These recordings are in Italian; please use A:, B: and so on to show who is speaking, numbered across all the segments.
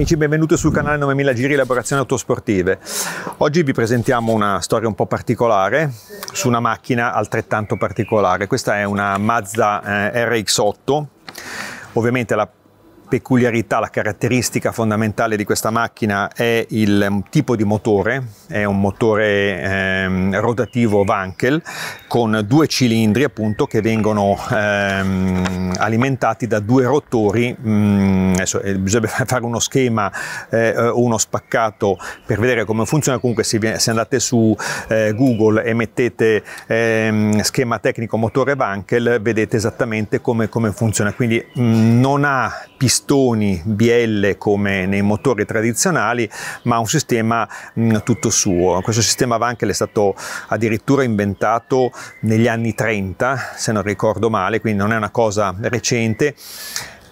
A: Amici, benvenuti sul canale 9000 Giri Elaborazioni Autosportive. Oggi vi presentiamo una storia un po' particolare su una macchina altrettanto particolare. Questa è una Mazda eh, RX8. Ovviamente la peculiarità, la caratteristica fondamentale di questa macchina è il tipo di motore, è un motore ehm, rotativo Wankel con due cilindri appunto che vengono ehm, alimentati da due rotori, mm, adesso, eh, bisogna fare uno schema eh, uno spaccato per vedere come funziona, comunque se, se andate su eh, Google e mettete ehm, schema tecnico motore Wankel vedete esattamente come, come funziona, quindi mm, non ha pistone pistoni bielle come nei motori tradizionali, ma un sistema mh, mm, tutto suo. Questo sistema Wankel è stato addirittura inventato negli anni 30, se non ricordo male, quindi non è una cosa recente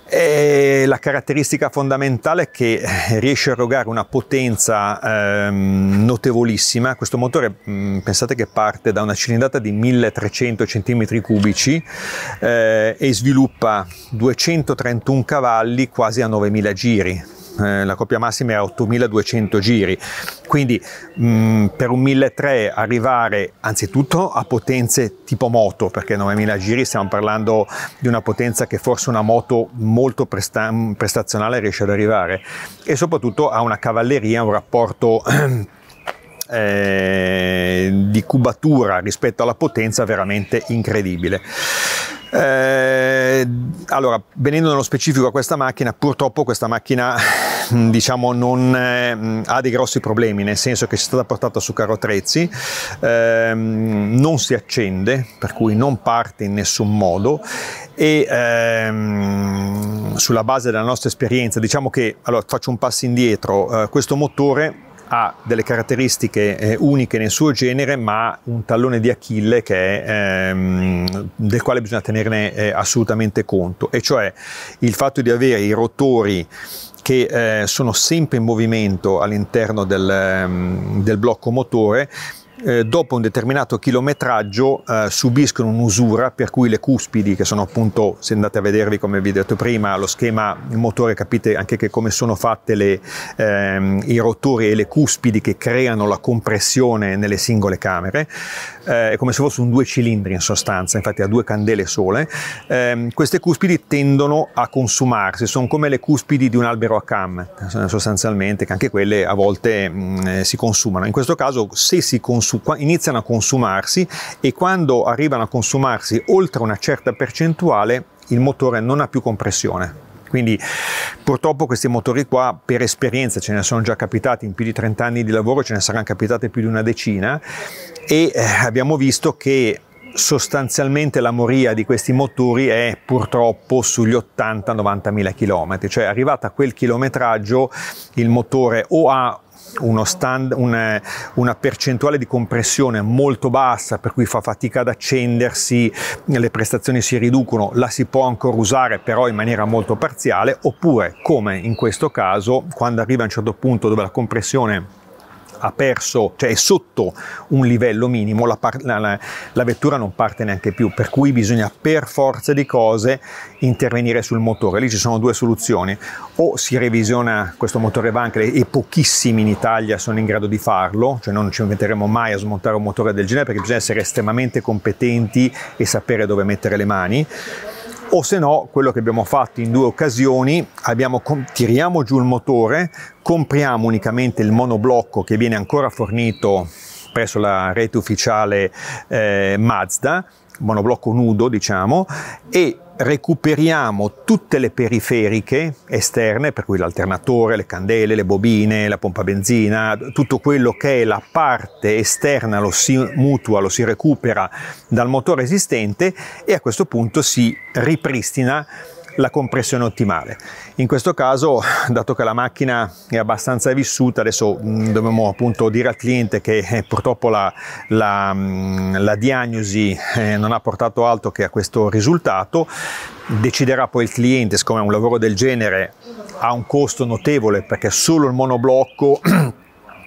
A: e la caratteristica fondamentale è che eh, riesce a erogare una potenza ehm, notevolissima. Questo motore, mh, mm, pensate che parte da una cilindrata di 1300 cm3 eh, e sviluppa 231 cavalli quasi a 9000 giri eh, la coppia massima è a 8200 giri, quindi mh, mm, per un 1300 arrivare anzitutto a potenze tipo moto, perché 9000 giri stiamo parlando di una potenza che forse una moto molto presta prestazionale riesce ad arrivare e soprattutto a una cavalleria, un rapporto eh, di cubatura rispetto alla potenza veramente incredibile. Eh, allora, venendo nello specifico a questa macchina, purtroppo questa macchina diciamo non eh, ha dei grossi problemi, nel senso che si è stata portata su carro attrezzi, eh, non si accende, per cui non parte in nessun modo e ehm, sulla base della nostra esperienza, diciamo che, allora faccio un passo indietro, eh, questo motore ha delle caratteristiche eh, uniche nel suo genere, ma un tallone di Achille è, ehm, del quale bisogna tenerne eh, assolutamente conto, e cioè il fatto di avere i rotori che eh, sono sempre in movimento all'interno del, ehm, del blocco motore eh, dopo un determinato chilometraggio eh, subiscono un'usura per cui le cuspidi che sono appunto se andate a vedervi come vi ho detto prima lo schema motore capite anche che come sono fatte le, ehm, i rotori e le cuspidi che creano la compressione nelle singole camere eh, è come se fossero due cilindri in sostanza infatti ha due candele sole ehm, queste cuspidi tendono a consumarsi sono come le cuspidi di un albero a cam sostanzialmente che anche quelle a volte mh, mm, eh, si consumano in questo caso se si consumano consu- iniziano a consumarsi e quando arrivano a consumarsi oltre una certa percentuale il motore non ha più compressione. Quindi purtroppo questi motori qua per esperienza ce ne sono già capitati in più di 30 anni di lavoro, ce ne saranno capitate più di una decina e eh, abbiamo visto che sostanzialmente la moria di questi motori è purtroppo sugli 80-90 mila chilometri, cioè arrivata a quel chilometraggio il motore o ha Stand, un, eh, una percentuale di compressione molto bassa per cui fa fatica ad accendersi, le prestazioni si riducono, la si può ancora usare però in maniera molto parziale oppure come in questo caso quando arriva a un certo punto dove la compressione ha perso, cioè è sotto un livello minimo, la, par- la, la vettura non parte neanche più, per cui bisogna per forza di cose intervenire sul motore. Lì ci sono due soluzioni, o si revisiona questo motore Wankel e pochissimi in Italia sono in grado di farlo, cioè non ci metteremo mai a smontare un motore del genere perché bisogna essere estremamente competenti e sapere dove mettere le mani o se no quello che abbiamo fatto in due occasioni abbiamo, tiriamo giù il motore compriamo unicamente il monoblocco che viene ancora fornito presso la rete ufficiale eh, Mazda monoblocco nudo diciamo e recuperiamo tutte le periferiche esterne, per cui l'alternatore, le candele, le bobine, la pompa benzina, tutto quello che è la parte esterna lo si mutua, lo si recupera dal motore esistente e a questo punto si ripristina la compressione ottimale. In questo caso, dato che la macchina è abbastanza vissuta, adesso mm, dobbiamo appunto dire al cliente che eh, purtroppo la, la, mm, la diagnosi eh, non ha portato altro che a questo risultato, deciderà poi il cliente, siccome un lavoro del genere ha un costo notevole perché solo il monoblocco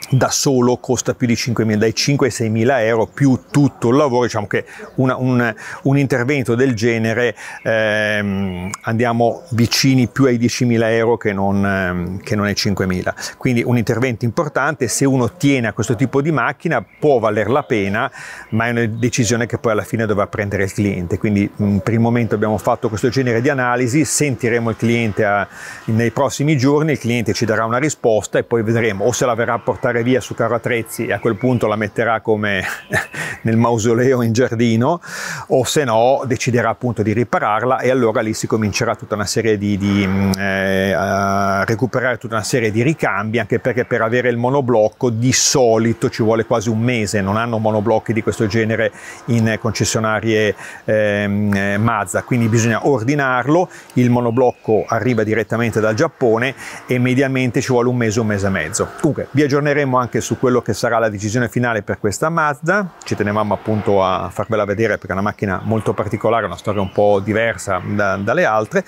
A: da solo costa più di 5.000, dai 5 ai 6.000 euro più tutto il lavoro, diciamo che una, un, un, intervento del genere ehm, andiamo vicini più ai 10.000 euro che non, ehm, che non ai 5.000, quindi un intervento importante, se uno tiene a questo tipo di macchina può valer la pena, ma è una decisione che poi alla fine dovrà prendere il cliente, quindi mm, per il momento abbiamo fatto questo genere di analisi, sentiremo il cliente a, nei prossimi giorni, il cliente ci darà una risposta e poi vedremo o se la verrà a portare buttare via su carro attrezzi e a quel punto la metterà come nel mausoleo in giardino o se no deciderà appunto di ripararla e allora lì si comincerà tutta una serie di, di mm, eh, recuperare tutta una serie di ricambi anche perché per avere il monoblocco di solito ci vuole quasi un mese, non hanno monoblocchi di questo genere in concessionarie ehm, eh, Mazda, quindi bisogna ordinarlo, il monoblocco arriva direttamente dal Giappone e mediamente ci vuole un mese, un mese e mezzo. Comunque vi aggiorneremo torneremo anche su quello che sarà la decisione finale per questa Mazda, ci tenevamo appunto a farvela vedere perché è una macchina molto particolare, una storia un po' diversa da, dalle altre.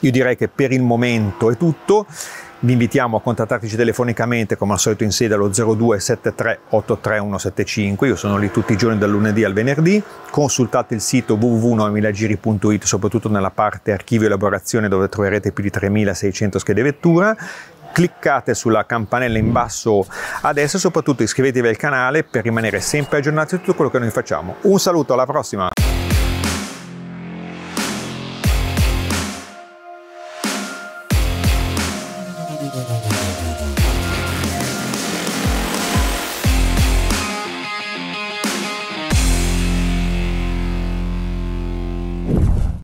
A: Io direi che per il momento è tutto, vi invitiamo a contattarci telefonicamente come al solito in sede allo 02 io sono lì tutti i giorni dal lunedì al venerdì, consultate il sito www.9000giri.it soprattutto nella parte archivio e elaborazione dove troverete più di 3600 schede vettura cliccate sulla campanella in basso adesso e soprattutto iscrivetevi al canale per rimanere sempre aggiornati su tutto quello che noi facciamo. Un saluto, alla prossima! Thank you.